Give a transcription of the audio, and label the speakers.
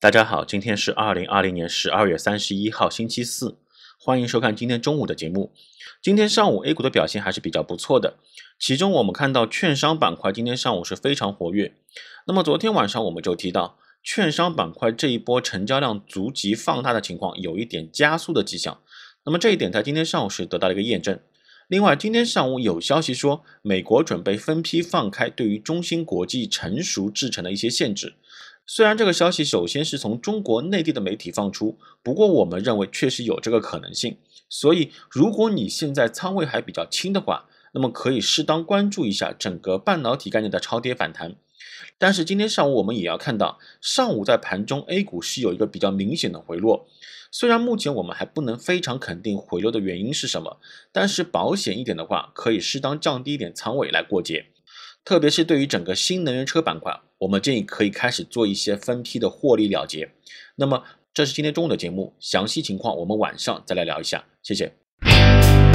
Speaker 1: 大家好，今天是二零二零年十二月三十一号，星期四，欢迎收看今天中午的节目。今天上午 A 股的表现还是比较不错的，其中我们看到券商板块今天上午是非常活跃。那么昨天晚上我们就提到，券商板块这一波成交量逐级放大的情况有一点加速的迹象。那么这一点在今天上午是得到了一个验证。另外，今天上午有消息说，美国准备分批放开对于中芯国际成熟制程的一些限制。虽然这个消息首先是从中国内地的媒体放出，不过我们认为确实有这个可能性。所以，如果你现在仓位还比较轻的话，那么可以适当关注一下整个半导体概念的超跌反弹。但是今天上午我们也要看到，上午在盘中 A 股是有一个比较明显的回落。虽然目前我们还不能非常肯定回落的原因是什么，但是保险一点的话，可以适当降低一点仓位来过节。特别是对于整个新能源车板块，我们建议可以开始做一些分批的获利了结。那么，这是今天中午的节目，详细情况我们晚上再来聊一下。谢谢。